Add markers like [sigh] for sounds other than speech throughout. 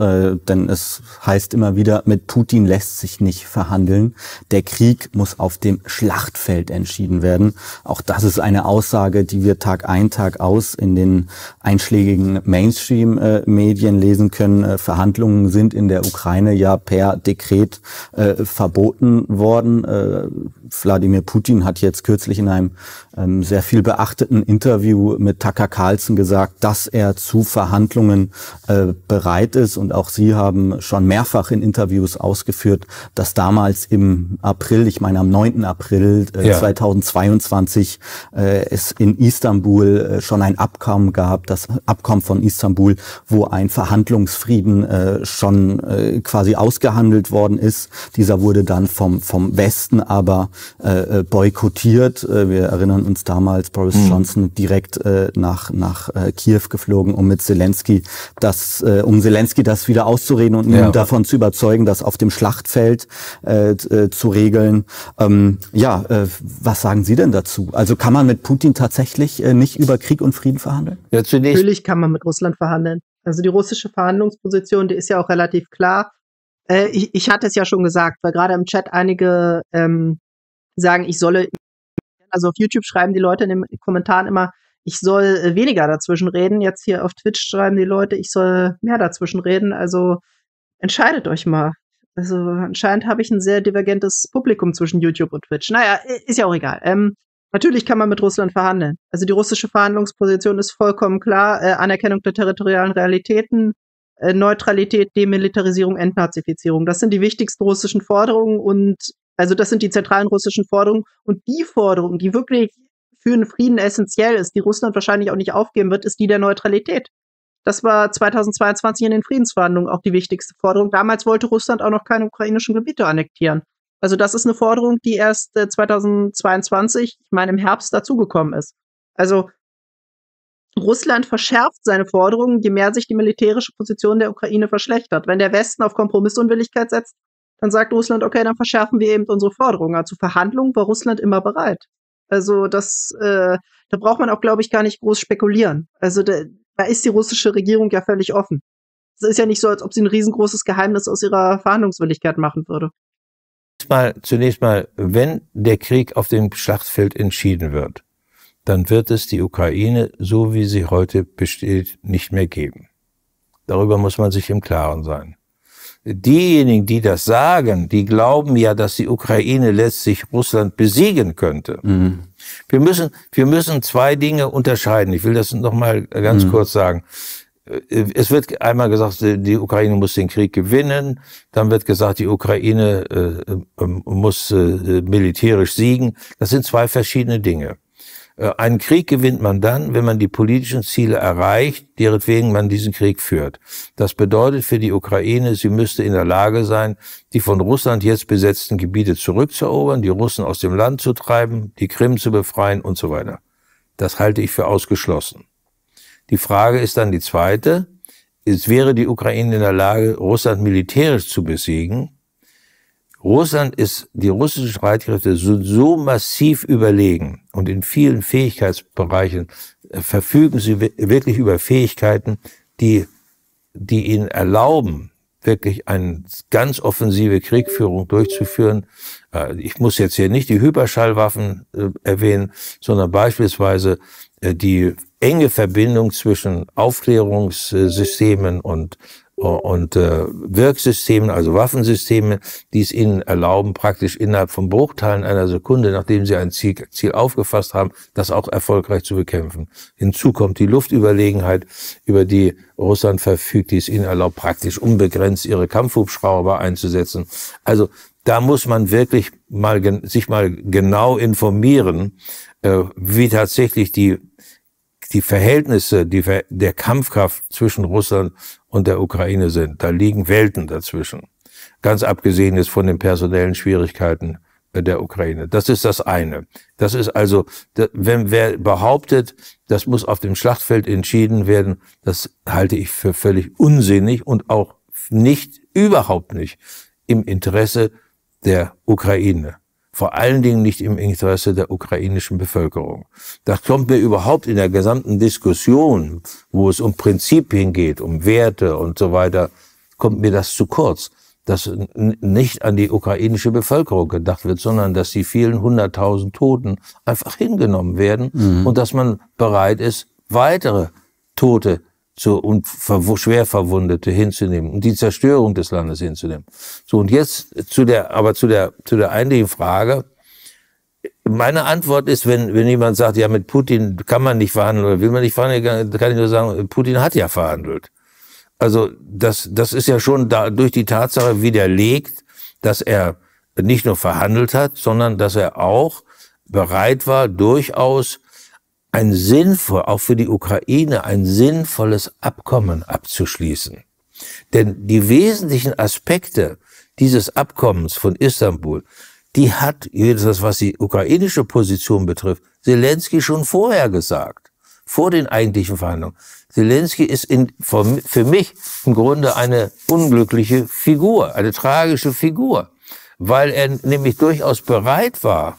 Äh, denn es heißt immer wieder, mit Putin lässt sich nicht verhandeln. Der Krieg muss auf dem Schlachtfeld entschieden werden. Auch das ist eine Aussage, die wir Tag ein, Tag aus in den einschlägigen Mainstream-Medien lesen können. Äh, Verhandlungen sind in der Ukraine ja per Dekret äh, verboten worden. Äh, Wladimir Putin hat jetzt kürzlich in einem ähm, sehr viel beachteten Interview mit Tucker Carlson gesagt, dass er zu Verhandlungen äh, bereit ist und auch Sie haben schon mehrfach in Interviews ausgeführt, dass damals im April, ich meine am 9. April äh, ja. 2022, äh, es in Istanbul äh, schon ein Abkommen gab, das Abkommen von Istanbul, wo ein Verhandlungsfrieden äh, schon äh, quasi ausgehandelt worden ist. Dieser wurde dann vom, vom Westen aber äh, äh boykottiert. Äh, wir erinnern uns damals Boris mhm. Johnson direkt nach, nach Kiew geflogen, um mit Zelensky das, um Zelensky das das wieder auszureden und ja. davon zu überzeugen, das auf dem Schlachtfeld äh, äh, zu regeln. Ähm, ja, äh, was sagen Sie denn dazu? Also kann man mit Putin tatsächlich äh, nicht über Krieg und Frieden verhandeln? Ja, Natürlich kann man mit Russland verhandeln. Also die russische Verhandlungsposition, die ist ja auch relativ klar. Äh, ich, ich, hatte es ja schon gesagt, weil gerade im Chat einige ähm, sagen, ich solle, also auf YouTube schreiben die Leute in den Kommentaren immer, ich soll äh, weniger dazwischen reden. Jetzt hier auf Twitch schreiben die Leute, ich soll mehr dazwischen reden. Also entscheidet euch mal. Also anscheinend habe ich ein sehr divergentes Publikum zwischen YouTube und Twitch. Naja, ist ja auch egal. Ähm, natürlich kann man mit Russland verhandeln. Also die russische Verhandlungsposition ist vollkommen klar. Äh, Anerkennung der territorialen Realitäten, äh, Neutralität, Demilitarisierung, Entnazifizierung. Das sind die wichtigsten russischen Forderungen und also das sind die zentralen russischen Forderungen. Und die Forderungen, die wirklich für einen Frieden essentiell ist, die Russland wahrscheinlich auch nicht aufgeben wird, ist die der Neutralität. Das war 2022 in den Friedensverhandlungen auch die wichtigste Forderung. Damals wollte Russland auch noch keine ukrainischen Gebiete annektieren. Also das ist eine Forderung, die erst 2022, äh, ich meine im Herbst, dazugekommen ist. Also Russland verschärft seine Forderungen, je mehr sich die militärische Position der Ukraine verschlechtert. Wenn der Westen auf Kompromissunwilligkeit setzt, dann sagt Russland, okay, dann verschärfen wir eben unsere Forderungen. Zu also Verhandlungen war Russland immer bereit. Also das, äh, da braucht man auch, glaube ich, gar nicht groß spekulieren. Also da, da ist die russische Regierung ja völlig offen. Es ist ja nicht so, als ob sie ein riesengroßes Geheimnis aus ihrer Verhandlungswilligkeit machen würde. Mal, zunächst mal, wenn der Krieg auf dem Schlachtfeld entschieden wird, dann wird es die Ukraine, so wie sie heute besteht, nicht mehr geben. Darüber muss man sich im Klaren sein diejenigen, die das sagen, die glauben ja, dass die Ukraine letztlich Russland besiegen könnte. Mhm. Wir müssen, wir müssen zwei Dinge unterscheiden. Ich will das nochmal ganz mhm. kurz sagen. Äh, es wird einmal gesagt, die Ukraine muss den Krieg gewinnen. Dann wird gesagt, die Ukraine äh, äh muss äh, militärisch siegen. Das sind zwei verschiedene Dinge. Äh, einen Krieg gewinnt man dann, wenn man die politischen Ziele erreicht, deretwegen man diesen Krieg führt. Das bedeutet für die Ukraine, sie müsste in der Lage sein, die von Russland jetzt besetzten Gebiete zurückzuerobern, die Russen aus dem Land zu treiben, die Krim zu befreien und so weiter. Das halte ich für ausgeschlossen. Die Frage ist dann die zweite. Es wäre die Ukraine in der Lage, Russland militärisch zu besiegen. Russland ist, die russischen Streitkräfte sind so massiv überlegen, und in vielen Fähigkeitsbereichen äh, verfügen sie wirklich über Fähigkeiten, die, die ihnen erlauben, wirklich eine ganz offensive Kriegführung durchzuführen. Äh, ich muss jetzt hier nicht die Hyperschallwaffen äh, erwähnen, sondern beispielsweise die enge Verbindung zwischen Aufklärungssystemen und äh, und äh, Wirksystemen, also Waffensysteme, die es ihnen erlauben, praktisch innerhalb von Bruchteilen einer Sekunde, nachdem sie ein Ziel, Ziel aufgefasst haben, das auch erfolgreich zu bekämpfen. Hinzu kommt die Luftüberlegenheit, über die Russland verfügt, die es ihnen erlaubt, praktisch unbegrenzt ihre Kampfhubschrauber einzusetzen. Also da muss man wirklich mal sich mal genau informieren, äh, wie tatsächlich die die Verhältnisse die, der Kampfkraft zwischen Russland und der Ukraine sind. Da liegen Welten dazwischen. Ganz abgesehen ist von den personellen Schwierigkeiten äh, der Ukraine. Das ist das eine. Das ist also, wenn wer behauptet, das muss auf dem Schlachtfeld entschieden werden, das halte ich für völlig unsinnig und auch nicht, überhaupt nicht im Interesse der Ukraine vor allen Dingen nicht im Interesse der ukrainischen Bevölkerung. Das kommt mir überhaupt in der gesamten Diskussion, wo es um Prinzipien geht, um Werte und so weiter, kommt mir das zu kurz, dass nicht an die ukrainische Bevölkerung gedacht wird, sondern dass die vielen hunderttausend Toten einfach hingenommen werden mhm. und dass man bereit ist, weitere Tote zu, und ver schwer Verwundete hinzunehmen und die Zerstörung des Landes hinzunehmen. So, und jetzt zu der, aber zu der, zu der eigentlichen Frage. Meine Antwort ist, wenn, wenn jemand sagt, ja, mit Putin kann man nicht verhandeln oder will man nicht verhandeln, kann ich nur sagen, Putin hat ja verhandelt. Also, das, das ist ja schon da, durch die Tatsache widerlegt, dass er nicht nur verhandelt hat, sondern dass er auch bereit war, durchaus ein sinnvoll, auch für die Ukraine, ein sinnvolles Abkommen abzuschließen. Denn die wesentlichen Aspekte dieses Abkommens von Istanbul, die hat, jedenfalls was die ukrainische Position betrifft, Zelensky schon vorher gesagt, vor den eigentlichen Verhandlungen. Zelensky ist in, für mich im Grunde eine unglückliche Figur, eine tragische Figur, weil er nämlich durchaus bereit war,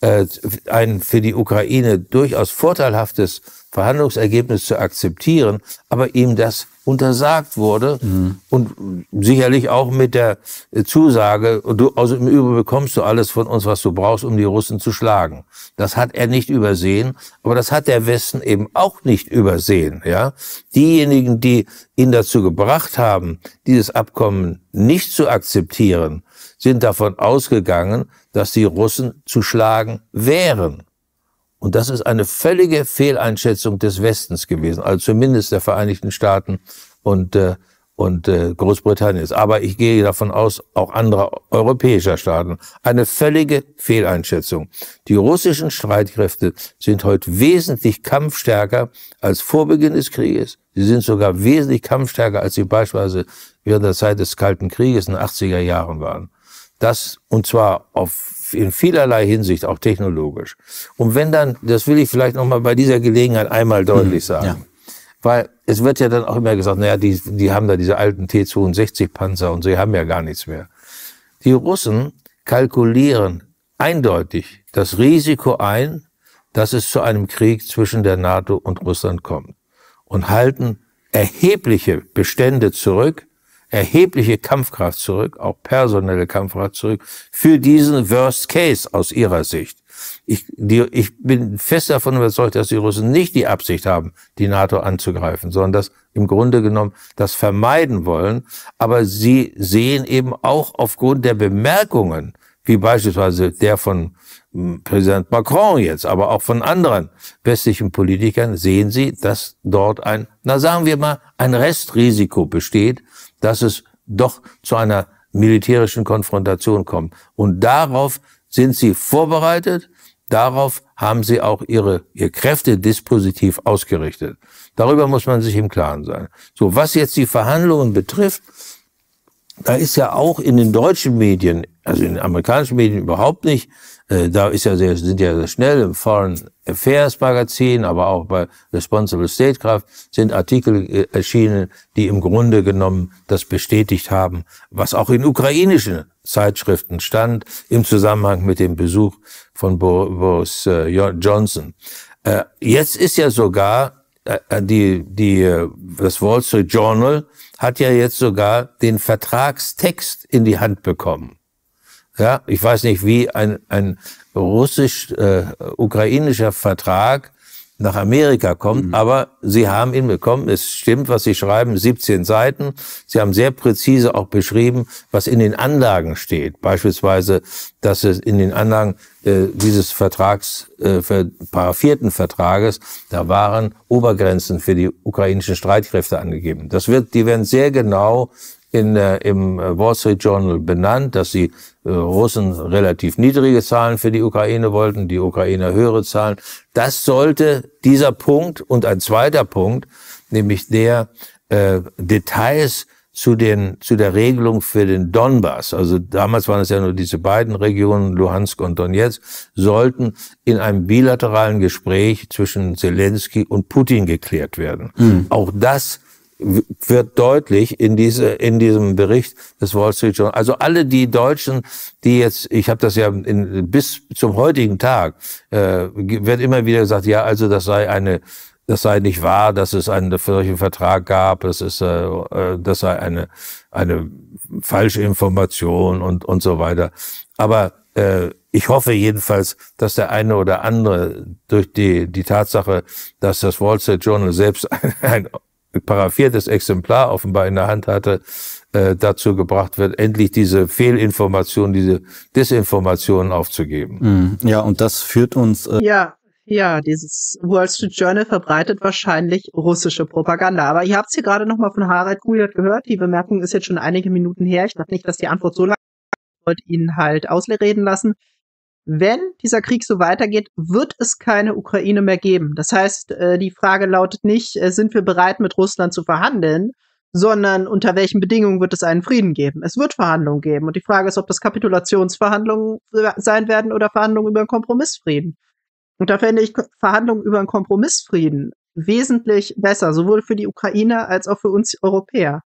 äh, ein für die Ukraine durchaus vorteilhaftes Verhandlungsergebnis zu akzeptieren, aber ihm das untersagt wurde mhm. und sicherlich auch mit der Zusage, du, also im Übrigen bekommst du alles von uns, was du brauchst, um die Russen zu schlagen. Das hat er nicht übersehen, aber das hat der Westen eben auch nicht übersehen, ja. Diejenigen, die ihn dazu gebracht haben, dieses Abkommen nicht zu akzeptieren, sind davon ausgegangen, dass die Russen zu schlagen wären. Und das ist eine völlige Fehleinschätzung des Westens gewesen, also zumindest der Vereinigten Staaten und, äh, und äh, Großbritanniens. Aber ich gehe davon aus, auch anderer europäischer Staaten. Eine völlige Fehleinschätzung. Die russischen Streitkräfte sind heute wesentlich kampfstärker als vor Beginn des Krieges. Sie sind sogar wesentlich kampfstärker, als sie beispielsweise während der Zeit des Kalten Krieges in den 80er Jahren waren. Das und zwar auf, in vielerlei Hinsicht, auch technologisch. Und wenn dann, das will ich vielleicht nochmal bei dieser Gelegenheit einmal deutlich hm, sagen, ja. weil es wird ja dann auch immer gesagt, naja, die, die haben da diese alten T-62-Panzer und sie haben ja gar nichts mehr. Die Russen kalkulieren eindeutig das Risiko ein, dass es zu einem Krieg zwischen der NATO und Russland kommt und halten erhebliche Bestände zurück, erhebliche Kampfkraft zurück, auch personelle Kampfkraft zurück, für diesen Worst Case aus ihrer Sicht. Ich, die, ich bin fest davon überzeugt, dass die Russen nicht die Absicht haben, die NATO anzugreifen, sondern dass im Grunde genommen das vermeiden wollen. Aber sie sehen eben auch aufgrund der Bemerkungen, wie beispielsweise der von hm, Präsident Macron jetzt, aber auch von anderen westlichen Politikern, sehen sie, dass dort ein, na sagen wir mal, ein Restrisiko besteht, dass es doch zu einer militärischen Konfrontation kommt. Und darauf sind sie vorbereitet, darauf haben sie auch ihre, ihr Kräftedispositiv ausgerichtet. Darüber muss man sich im Klaren sein. So, was jetzt die Verhandlungen betrifft, da ist ja auch in den deutschen Medien, also in den amerikanischen Medien überhaupt nicht, äh, da ist ja sehr, sind ja sehr schnell im Foreign Affairs Magazin, aber auch bei Responsible Statecraft sind Artikel äh, erschienen, die im Grunde genommen das bestätigt haben, was auch in ukrainischen Zeitschriften stand, im Zusammenhang mit dem Besuch von Boris äh, Johnson. Jetzt ist ja sogar die, die, das Wall Street Journal hat ja jetzt sogar den Vertragstext in die Hand bekommen. Ja, ich weiß nicht, wie ein, ein russisch-ukrainischer äh, Vertrag nach Amerika kommt, mhm. aber Sie haben ihn bekommen. Es stimmt, was Sie schreiben, 17 Seiten. Sie haben sehr präzise auch beschrieben, was in den Anlagen steht. Beispielsweise, dass es in den Anlagen äh, dieses Vertrags, äh, paraffierten Vertrages, da waren Obergrenzen für die ukrainischen Streitkräfte angegeben. Das wird, die werden sehr genau in, äh, im äh, Wall Street Journal benannt, dass die äh, Russen relativ niedrige Zahlen für die Ukraine wollten, die Ukrainer höhere Zahlen. Das sollte dieser Punkt und ein zweiter Punkt, nämlich der äh, Details zu, den, zu der Regelung für den Donbass, also damals waren es ja nur diese beiden Regionen, Luhansk und Donetsk, sollten in einem bilateralen Gespräch zwischen Zelensky und Putin geklärt werden. Mhm. Auch das wird deutlich in, diese, in diesem Bericht des Wall Street Journal. Also alle die Deutschen, die jetzt, ich habe das ja in, bis zum heutigen Tag, äh, wird immer wieder gesagt, ja, also das sei eine, das sei nicht wahr, dass es einen solchen Vertrag gab, das ist, äh, äh, das sei eine, eine falsche Information und, und so weiter. Aber äh, ich hoffe jedenfalls, dass der eine oder andere durch die, die Tatsache, dass das Wall Street Journal selbst [laughs] ein, ein paraffiertes Exemplar offenbar in der Hand hatte, äh, dazu gebracht wird, endlich diese Fehlinformationen, diese Desinformationen aufzugeben. Mhm. Ja, und das führt uns. Äh ja, ja, dieses Wall Street Journal verbreitet wahrscheinlich russische Propaganda. Aber ihr habt es hier gerade nochmal von Harald Gujat gehört. Die Bemerkung ist jetzt schon einige Minuten her. Ich dachte nicht, dass die Antwort so lange ich wollte ihn halt ausreden lassen wenn dieser Krieg so weitergeht, wird es keine Ukraine mehr geben. Das heißt, äh, die Frage lautet nicht, äh, sind wir bereit, mit Russland zu verhandeln, sondern unter welchen Bedingungen wird es einen Frieden geben? Es wird Verhandlungen geben. Und die Frage ist, ob das Kapitulationsverhandlungen sein werden oder Verhandlungen über einen Kompromissfrieden. Und da fände ich Verhandlungen über einen Kompromissfrieden wesentlich besser, sowohl für die Ukraine als auch für uns Europäer.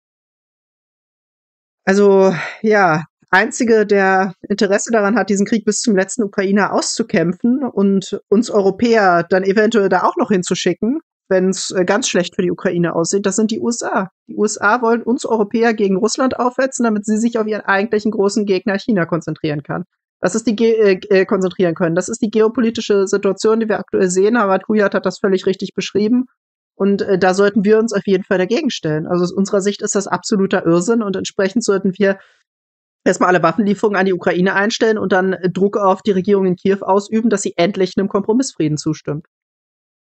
Also ja, Einzige, der Interesse daran hat, diesen Krieg bis zum letzten Ukrainer auszukämpfen und uns Europäer dann eventuell da auch noch hinzuschicken, wenn es äh, ganz schlecht für die Ukraine aussieht, das sind die USA. Die USA wollen uns Europäer gegen Russland aufhetzen, damit sie sich auf ihren eigentlichen großen Gegner China konzentrieren kann. Das ist die Ge äh, äh konzentrieren können. Das ist die geopolitische Situation, die wir aktuell sehen. Harald Kujat hat das völlig richtig beschrieben. Und äh, da sollten wir uns auf jeden Fall dagegen stellen. Also aus unserer Sicht ist das absoluter Irrsinn und entsprechend sollten wir erstmal alle Waffenlieferungen an die Ukraine einstellen und dann Druck auf die Regierung in Kiew ausüben, dass sie endlich einem Kompromissfrieden zustimmt.